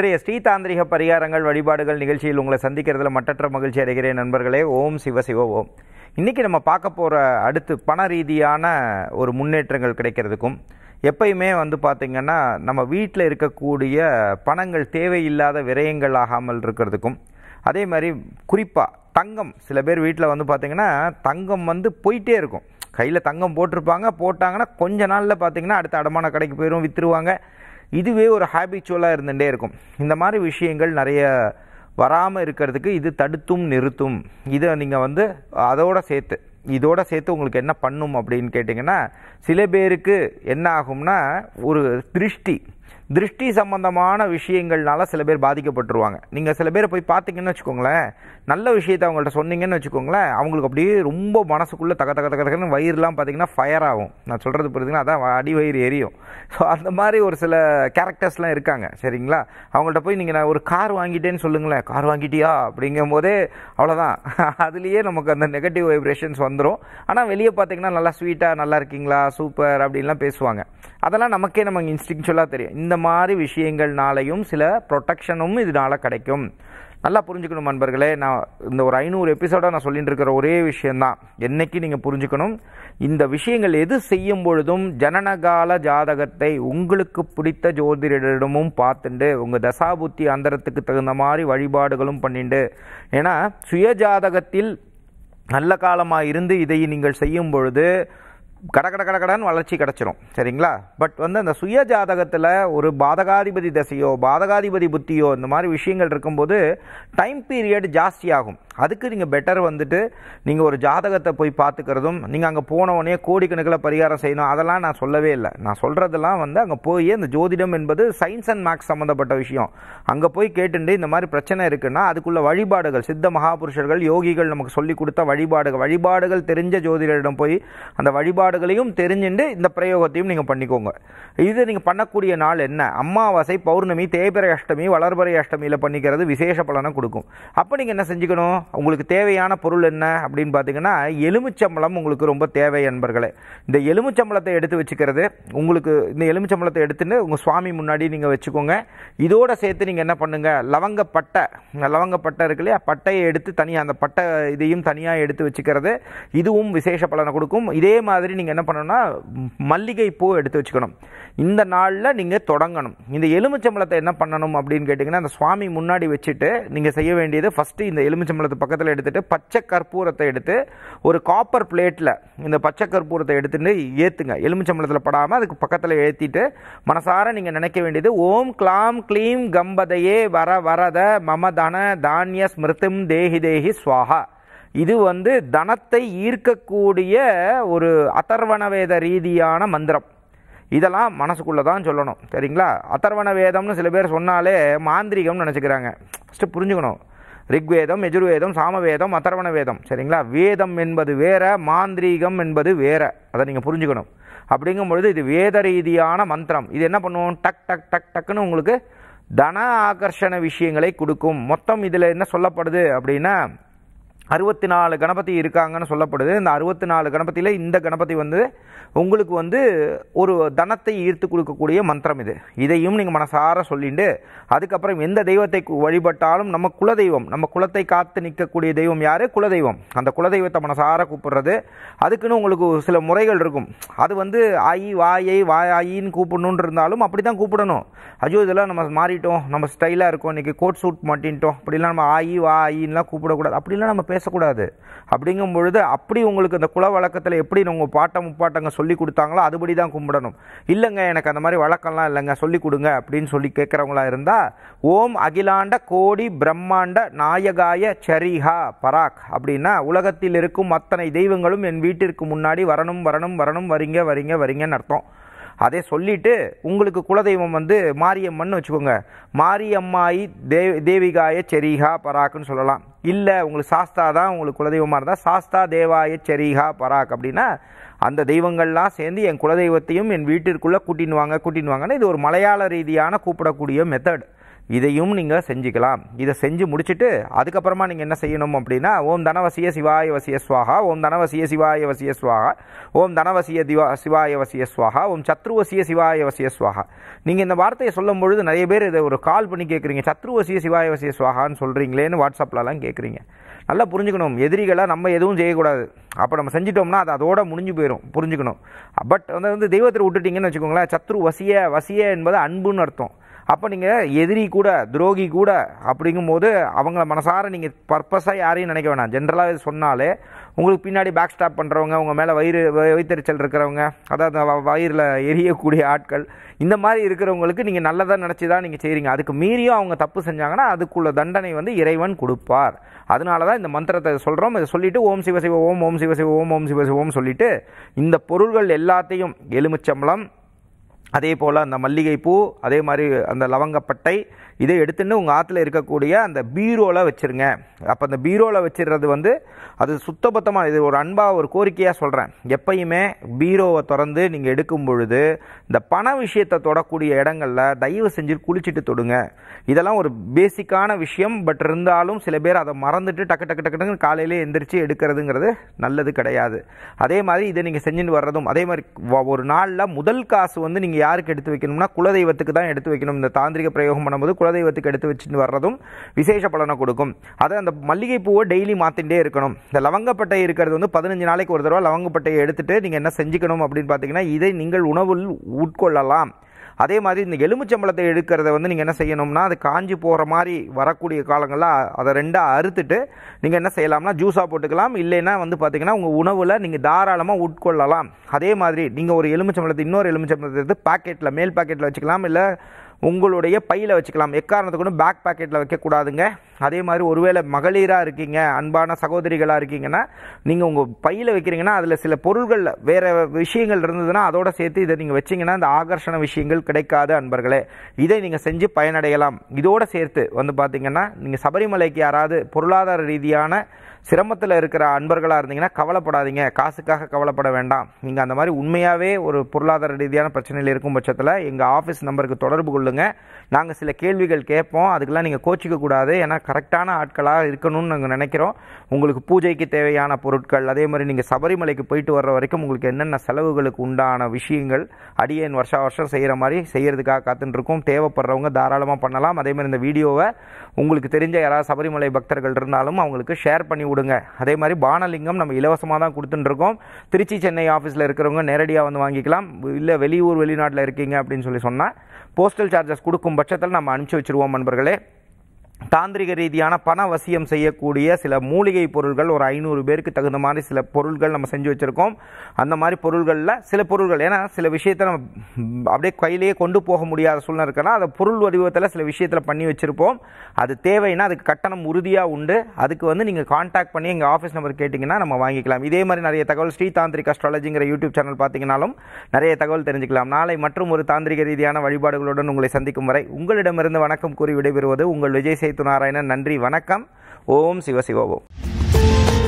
இன்றைய ஸ்ரீ தாந்திரிக பரிகாரங்கள் வழிபாடுகள் நிகழ்ச்சியில் உங்களை சந்திக்கிறதுல மற்றற்ற மகிழ்ச்சி அடைகிறேன் நண்பர்களே ஓம் சிவ சிவ ஓம் இன்றைக்கி நம்ம பார்க்க போகிற அடுத்து பண ரீதியான ஒரு முன்னேற்றங்கள் கிடைக்கிறதுக்கும் எப்பயுமே வந்து பார்த்திங்கன்னா நம்ம வீட்டில் இருக்கக்கூடிய பணங்கள் தேவையில்லாத விரயங்கள் ஆகாமல் இருக்கிறதுக்கும் அதே மாதிரி குறிப்பாக தங்கம் சில பேர் வீட்டில் வந்து பார்த்திங்கன்னா தங்கம் வந்து போயிட்டே இருக்கும் கையில் தங்கம் போட்டிருப்பாங்க போட்டாங்கன்னா கொஞ்ச நாளில் பார்த்திங்கன்னா அடுத்த அடமான கடைக்கு போயிடும் விற்றுருவாங்க இதுவே ஒரு ஹேபிச்சுவலாக இருந்துகிட்டே இருக்கும் இந்த மாதிரி விஷயங்கள் நிறைய வராமல் இருக்கிறதுக்கு இது தடுத்தும் நிறுத்தும் இதை நீங்கள் வந்து அதோடு சேர்த்து இதோட சேர்த்து உங்களுக்கு என்ன பண்ணும் அப்படின்னு கேட்டிங்கன்னா சில பேருக்கு என்ன ஆகும்னா ஒரு திருஷ்டி திருஷ்டி சம்பந்தமான விஷயங்கள்னால சில பேர் பாதிக்கப்பட்டுருவாங்க நீங்கள் சில பேரை போய் பார்த்தீங்கன்னு வச்சுக்கோங்களேன் நல்ல விஷயத்தை அவங்கள்ட்ட சொன்னீங்கன்னு வச்சுக்கோங்களேன் அவங்களுக்கு அப்படியே ரொம்ப மனசுக்குள்ளே தக்க தக்க தக தகன்னு வயிறுலாம் பார்த்திங்கன்னா ஃபயர் ஆகும் நான் சொல்கிறது புரியுதுங்கன்னா அதான் அடி வயிறு எரியும் ஸோ அந்த மாதிரி ஒரு சில கேரக்டர்ஸ்லாம் இருக்காங்க சரிங்களா அவங்கள்ட்ட போய் நீங்கள் நான் ஒரு கார் வாங்கிட்டேன்னு சொல்லுங்களேன் கார் வாங்கிட்டியா அப்படிங்கும் போதே அவ்வளோதான் அதுலேயே நமக்கு அந்த நெகட்டிவ் வைப்ரேஷன்ஸ் வந்துடும் ஆனால் வெளியே பார்த்தீங்கன்னா நல்லா ஸ்வீட்டாக நல்லா இருக்கீங்களா சூப்பர் அப்படின்லாம் பேசுவாங்க அதெல்லாம் நமக்கே நமக்கு இன்ஸ்டிங்ஷுவலாக தெரியும் இந்த மாதிரி விஷயங்கள்னாலையும் சில ப்ரொட்டக்ஷனும் இதனால் கிடைக்கும் நல்லா புரிஞ்சுக்கணும் நண்பர்களே நான் இந்த ஒரு ஐநூறு எபிசோடாக நான் சொல்லிட்டு இருக்கிற ஒரே விஷயந்தான் என்னைக்கு நீங்கள் புரிஞ்சுக்கணும் இந்த விஷயங்கள் எது செய்யும் பொழுதும் ஜனனகால ஜாதகத்தை உங்களுக்கு பிடித்த ஜோதிடரிடமும் பார்த்துண்டு உங்கள் தசாபுத்தி அந்தரத்துக்கு தகுந்த மாதிரி வழிபாடுகளும் பண்ணிண்டு ஏன்னா சுய ஜாதகத்தில் நல்ல காலமாக இருந்து இதை நீங்கள் செய்யும் பொழுது கடகட கட கடன் வளர்ச்சி கிடச்சிரும் சரிங்களா பட் வந்து அந்த சுய ஜாதகத்தில் ஒரு பாதகாதிபதி தசையோ பாதகாதிபதி புத்தியோ இந்த மாதிரி விஷயங்கள் இருக்கும்போது டைம் பீரியட் ஜாஸ்தியாகும் அதுக்கு நீங்கள் பெட்டர் வந்துட்டு நீங்கள் ஒரு ஜாதகத்தை போய் பார்த்துக்கிறதும் நீங்கள் அங்கே போன உடனே கோடிக்கணக்கில் பரிகாரம் செய்யணும் அதெல்லாம் நான் சொல்லவே இல்லை நான் சொல்கிறதெல்லாம் வந்து அங்கே போய் அந்த ஜோதிடம் என்பது சயின்ஸ் அண்ட் மேக்ஸ் சம்மந்தப்பட்ட விஷயம் அங்கே போய் கேட்டுண்டு இந்த மாதிரி பிரச்சனை இருக்குன்னா அதுக்குள்ள வழிபாடுகள் சித்த மகாபுருஷர்கள் யோகிகள் நமக்கு சொல்லி கொடுத்த வழிபாடுகள் வழிபாடுகள் தெரிஞ்ச ஜோதிடரிடம் போய் அந்த வழிபாடு வழிபாடுகளையும் தெரிஞ்சுட்டு இந்த பிரயோகத்தையும் நீங்கள் பண்ணிக்கோங்க இது நீங்கள் பண்ணக்கூடிய நாள் என்ன அமாவாசை பௌர்ணமி தேய்பிரை அஷ்டமி வளர்பறை அஷ்டமியில் பண்ணிக்கிறது விசேஷ பலனை கொடுக்கும் அப்போ நீங்கள் என்ன செஞ்சுக்கணும் உங்களுக்கு தேவையான பொருள் என்ன அப்படின்னு பார்த்தீங்கன்னா எலுமிச்சம்பளம் உங்களுக்கு ரொம்ப தேவை என்பர்களே இந்த எலுமிச்சம்பளத்தை எடுத்து வச்சுக்கிறது உங்களுக்கு இந்த எலுமிச்சம்பளத்தை எடுத்துன்னு உங்கள் சுவாமி முன்னாடி நீங்கள் வச்சுக்கோங்க இதோட சேர்த்து நீங்கள் என்ன பண்ணுங்கள் லவங்கப்பட்டை லவங்கப்பட்டை இருக்கு இல்லையா பட்டையை எடுத்து தனியாக அந்த பட்டை இதையும் தனியாக எடுத்து வச்சுக்கிறது இதுவும் விசேஷ பலனை கொடுக்கும் இதே மாதிரி நீங்கள் என்ன பண்ணணும்னா மல்லிகை பூ எடுத்து வச்சுக்கணும் இந்த நாளில் நீங்கள் தொடங்கணும் இந்த எலுமிச்சம்பளத்தை என்ன பண்ணணும் அப்படின்னு கேட்டிங்கன்னா அந்த சுவாமி முன்னாடி வச்சுட்டு நீங்கள் செய்ய வேண்டியது ஃபஸ்ட்டு இந்த எலுமிச்சம்பளத்து பக்கத்தில் எடுத்துகிட்டு பச்சை கற்பூரத்தை எடுத்து ஒரு காப்பர் பிளேட்டில் இந்த பச்சை கற்பூரத்தை எடுத்துகிட்டு ஏற்றுங்க எலுமிச்சம்பளத்தில் படாமல் அதுக்கு பக்கத்தில் ஏற்றிட்டு மனசார நீங்கள் நினைக்க வேண்டியது ஓம் கிளாம் க்ளீம் கம்பதையே வர வரத மமதன தானிய ஸ்மிருத்தும் தேஹி தேஹி சுவாஹா இது வந்து தனத்தை ஈர்க்கக்கூடிய ஒரு வேத ரீதியான மந்திரம் இதெல்லாம் மனசுக்குள்ளே தான் சொல்லணும் சரிங்களா அதர்வண வேதம்னு சில பேர் சொன்னாலே மாந்திரிகம்னு நினச்சிக்கிறாங்க ஃபஸ்ட்டு புரிஞ்சுக்கணும் ரிக்வேதம் எஜுர்வேதம் சாமவேதம் அத்தர்வண வேதம் சரிங்களா வேதம் என்பது வேற மாந்திரீகம் என்பது வேற அதை நீங்கள் புரிஞ்சுக்கணும் அப்படிங்கும் பொழுது இது வேத ரீதியான மந்திரம் இது என்ன பண்ணுவோம் டக் டக் டக் டக்குன்னு உங்களுக்கு தன ஆகர்ஷண விஷயங்களை கொடுக்கும் மொத்தம் இதில் என்ன சொல்லப்படுது அப்படின்னா அறுபத்தி நாலு கணபதி இருக்காங்கன்னு சொல்லப்படுது இந்த அறுபத்தி நாலு கணபதியில் இந்த கணபதி வந்து உங்களுக்கு வந்து ஒரு தனத்தை ஈர்த்து கொடுக்கக்கூடிய மந்திரம் இது இதையும் நீங்கள் மனசார சொல்லிட்டு அதுக்கப்புறம் எந்த தெய்வத்தை வழிபட்டாலும் நம்ம குலதெய்வம் நம்ம குலத்தை காத்து நிற்கக்கூடிய தெய்வம் யார் குலதெய்வம் அந்த குலதெய்வத்தை மனசார கூப்பிடுறது அதுக்குன்னு உங்களுக்கு சில முறைகள் இருக்கும் அது வந்து ஆயி வாயை வாயின்னு கூப்பிடணுன் இருந்தாலும் அப்படி தான் கூப்பிடணும் ஐயோ இதெல்லாம் நம்ம மாறிட்டோம் நம்ம ஸ்டைலாக இருக்கோம் இன்றைக்கி கோட் சூட் மாட்டின்ட்டோம் அப்படிலாம் நம்ம ஆயி வாயின்லாம் கூப்பிடக்கூடாது அப்படிலாம் நம்ம பேச பேசக்கூடாது அப்படிங்கும் பொழுது அப்படி உங்களுக்கு இந்த குல வழக்கத்தில் எப்படி உங்கள் பாட்டம் முப்பாட்டங்க சொல்லி கொடுத்தாங்களோ அதுபடி தான் கும்பிடணும் இல்லைங்க எனக்கு அந்த மாதிரி வழக்கம்லாம் இல்லைங்க சொல்லி கொடுங்க அப்படின்னு சொல்லி கேட்குறவங்களா இருந்தால் ஓம் அகிலாண்ட கோடி பிரம்மாண்ட நாயகாய சரிஹா பராக் அப்படின்னா உலகத்தில் இருக்கும் அத்தனை தெய்வங்களும் என் வீட்டிற்கு முன்னாடி வரணும் வரணும் வரணும் வரீங்க வரீங்க வரீங்கன்னு அர்த்தம் அதே சொல்லிவிட்டு உங்களுக்கு குலதெய்வம் வந்து மாரியம்மன் வச்சுக்கோங்க மாரியம்மாயி தேவி தேவிகாய செரிகா பராக்குன்னு சொல்லலாம் இல்லை உங்களுக்கு சாஸ்தா தான் உங்களுக்கு குலதெய்வமாக இருந்தால் சாஸ்தா தேவாய செரிகா பராக் அப்படின்னா அந்த தெய்வங்கள்லாம் சேர்ந்து என் குலதெய்வத்தையும் என் வீட்டிற்குள்ளே கூட்டின்னு வாங்க கூட்டின்னு வாங்கன்னா இது ஒரு மலையாள ரீதியான கூப்பிடக்கூடிய மெத்தட் இதையும் நீங்கள் செஞ்சுக்கலாம் இதை செஞ்சு முடிச்சுட்டு அதுக்கப்புறமா நீங்கள் என்ன செய்யணும் அப்படின்னா ஓம் தனவசிய சிவாய வசிய சுவாகா ஓம் தனவசிய சிவாய வசிய சுவாகா ஓம் தனவசிய திவா சிவாய வசிய சுவாகா ஓம் சத்ருவசிய சிவாய வசிய சுவாகா நீங்கள் இந்த வார்த்தையை சொல்லும் பொழுது நிறைய பேர் இதை ஒரு கால் பண்ணி கேட்குறீங்க சத்ருவசிய சிவாய வசிய சுவாகான்னு சொல்கிறீங்களேன்னு வாட்ஸ்அப்லலாம் கேட்குறீங்க நல்லா புரிஞ்சுக்கணும் எதிரிகளாக நம்ம எதுவும் செய்யக்கூடாது அப்போ நம்ம செஞ்சிட்டோம்னா அது அதோட முடிஞ்சு போயிடும் புரிஞ்சுக்கணும் பட் வந்து தெய்வத்தை விட்டுட்டிங்கன்னு வச்சுக்கோங்களேன் சத்ரு வசிய வசிய என்பது அன்புன்னு அர்த்தம் அப்போ நீங்கள் எதிரி கூட துரோகி கூட அப்படிங்கும்போது அவங்கள மனசார நீங்கள் பர்பஸாக யாரையும் நினைக்க வேணாம் ஜென்ரலாக சொன்னாலே உங்களுக்கு பின்னாடி பேக் ஸ்டாப் பண்ணுறவங்க உங்கள் மேலே வயிறு வயிற்றுச்சல் இருக்கிறவங்க அதாவது வயிறில் எரியக்கூடிய ஆட்கள் இந்த மாதிரி இருக்கிறவங்களுக்கு நீங்கள் நல்லதாக நினச்சி தான் நீங்கள் செய்கிறீங்க அதுக்கு மீறியும் அவங்க தப்பு செஞ்சாங்கன்னா அதுக்குள்ள தண்டனை வந்து இறைவன் கொடுப்பார் அதனால தான் இந்த மந்திரத்தை சொல்கிறோம் இதை சொல்லிவிட்டு ஓம் சிவசிவ ஓம் ஓம் சிவசிவ ஓம் ஓம் சிவசிவ ஓம் சொல்லிவிட்டு இந்த பொருள்கள் எல்லாத்தையும் எலுமிச்சம்பளம் அதே போல் அந்த மல்லிகைப்பூ அதே மாதிரி அந்த லவங்கப்பட்டை இதை எடுத்துன்னு உங்கள் ஆற்றுல இருக்கக்கூடிய அந்த பீரோவில் வச்சுருங்க அப்போ அந்த பீரோவில் வச்சிடுறது வந்து அது சுத்தபத்தமாக இது ஒரு அன்பாக ஒரு கோரிக்கையாக சொல்கிறேன் எப்பயுமே பீரோவை திறந்து நீங்கள் எடுக்கும் பொழுது இந்த பண விஷயத்தை தொடக்கூடிய இடங்களில் தயவு செஞ்சு குளிச்சுட்டு தொடுங்க இதெல்லாம் ஒரு பேசிக்கான விஷயம் பட் இருந்தாலும் சில பேர் அதை மறந்துட்டு டக்கு டக்கு டக்கு டக்குன்னு காலையிலே எந்திரிச்சு எடுக்கிறதுங்கிறது நல்லது கிடையாது அதே மாதிரி இதை நீங்கள் செஞ்சுட்டு வர்றதும் அதே மாதிரி ஒரு நாளில் முதல் காசு வந்து நீங்கள் யாருக்கு எடுத்து வைக்கணும்னா குலதெய்வத்துக்கு தான் எடுத்து வைக்கணும் இந்த தாந்திரிக பிரயோகம் பண்ணும்போது குலதெய்வத்துக்கு எடுத்து வச்சுட்டு வர்றதும் விசேஷ பலனை கொடுக்கும் அதை அந்த மல்லிகைப்பூவை டெய்லி மாற்றிட்டே இருக்கணும் இந்த லவங்கப்பட்டை இருக்கிறது வந்து பதினஞ்சு நாளைக்கு ஒரு தடவை லவங்கப்பட்டையை எடுத்துகிட்டு நீங்கள் என்ன செஞ்சுக்கணும் அப்படின்னு பார்த்தீங்கன்னா இதை நீங்கள் உணவில் உட்கொள்ளலாம் அதே மாதிரி இந்த எலுமிச்சம்பழத்தை எடுக்கிறத வந்து நீங்கள் என்ன செய்யணும்னா அது காஞ்சி போகிற மாதிரி வரக்கூடிய காலங்களில் அதை ரெண்டாக அறுத்துட்டு நீங்கள் என்ன செய்யலாம்னா ஜூஸாக போட்டுக்கலாம் இல்லைன்னா வந்து பார்த்திங்கன்னா உங்கள் உணவில் நீங்கள் தாராளமாக உட்கொள்ளலாம் அதே மாதிரி நீங்கள் ஒரு எலுமிச்சம்பழத்தை இன்னொரு எலுமிச்சம்பழத்தை எடுத்து பாக்கெட்டில் மேல் பாக்கெட்டில் வச்சுக்கலாம் இல்லை உங்களுடைய பையில் வச்சுக்கலாம் எக்காரணத்துக்கு பேக் பாக்கெட்டில் வைக்கக்கூடாதுங்க அதே மாதிரி ஒருவேளை மகளிராக இருக்கீங்க அன்பான சகோதரிகளாக இருக்கீங்கன்னா நீங்கள் உங்கள் பையில் வைக்கிறீங்கன்னா அதில் சில பொருள்கள் வேறு விஷயங்கள் இருந்ததுன்னா அதோட சேர்த்து இதை நீங்கள் வச்சிங்கன்னா இந்த ஆகர்ஷண விஷயங்கள் கிடைக்காது அன்பர்களே இதை நீங்கள் செஞ்சு பயனடையலாம் இதோடு சேர்த்து வந்து பார்த்திங்கன்னா நீங்கள் சபரிமலைக்கு யாராவது பொருளாதார ரீதியான சிரமத்தில் இருக்கிற அன்பர்களாக இருந்தீங்கன்னா கவலைப்படாதீங்க காசுக்காக கவலைப்பட வேண்டாம் நீங்கள் அந்த மாதிரி உண்மையாகவே ஒரு பொருளாதார ரீதியான பிரச்சனையில் இருக்கும் பட்சத்தில் எங்கள் ஆஃபீஸ் நம்பருக்கு தொடர்பு கொள்ளுங்கள் நாங்கள் சில கேள்விகள் கேட்போம் அதுக்கெல்லாம் நீங்கள் கோச்சிக்க கூடாது ஏன்னா கரெக்டான ஆட்களாக இருக்கணும்னு நாங்கள் நினைக்கிறோம் உங்களுக்கு பூஜைக்கு தேவையான பொருட்கள் அதே மாதிரி நீங்கள் சபரிமலைக்கு போயிட்டு வர்ற வரைக்கும் உங்களுக்கு என்னென்ன செலவுகளுக்கு உண்டான விஷயங்கள் அடியேன் வருஷா வருஷம் செய்கிற மாதிரி செய்கிறதுக்காக காத்துட்டுருக்கோம் தேவைப்படுறவங்க தாராளமாக பண்ணலாம் அதே மாதிரி இந்த வீடியோவை உங்களுக்கு தெரிஞ்ச யாராவது சபரிமலை பக்தர்கள் இருந்தாலும் அவங்களுக்கு ஷேர் பண்ணி விடுங்க அதே மாதிரி பானலிங்கம் நம்ம இலவசமாக தான் கொடுத்துட்டுருக்கோம் திருச்சி சென்னை ஆஃபீஸில் இருக்கிறவங்க நேரடியாக வந்து வாங்கிக்கலாம் இல்லை வெளியூர் வெளிநாட்டில் இருக்கீங்க அப்படின்னு சொல்லி சொன்னால் போஸ்டல் சார்ஜஸ் கொடுக்கும் பட்சத்தில் நம்ம அனுப்பிச்சி வச்சுருவோம் நண்பர்களே தாந்திரிக ரீதியான பண வசியம் செய்யக்கூடிய சில மூலிகை பொருள்கள் ஒரு ஐநூறு பேருக்கு தகுந்த மாதிரி சில பொருள்கள் நம்ம செஞ்சு வச்சுருக்கோம் அந்த மாதிரி பொருள்களில் சில பொருள்கள் ஏன்னா சில விஷயத்தை நம்ம அப்படியே கையிலேயே கொண்டு போக முடியாத சூழ்நிலை இருக்குன்னா அதை பொருள் வடிவத்தில் சில விஷயத்தில் பண்ணி வச்சுருப்போம் அது தேவைன்னா அதுக்கு கட்டணம் உறுதியாக உண்டு அதுக்கு வந்து நீங்கள் காண்டாக்ட் பண்ணி எங்கள் ஆஃபீஸ் நம்பர் கேட்டிங்கன்னா நம்ம வாங்கிக்கலாம் இதே மாதிரி நிறைய தகவல் ஸ்ரீ தாந்திரிக் அஸ்ட்ராலஜிங்கிற யூடியூப் சேனல் பார்த்தீங்கனாலும் நிறைய தகவல் தெரிஞ்சுக்கலாம் நாளை மற்றும் ஒரு தாந்திரிக ரீதியான வழிபாடுகளுடன் உங்களை சந்திக்கும் வரை உங்களிடமிருந்து வணக்கம் கூறி விடைபெறுவது உங்கள் விஜய் சேத்து நாராயணன் நன்றி வணக்கம் ஓம் சிவசிவோம்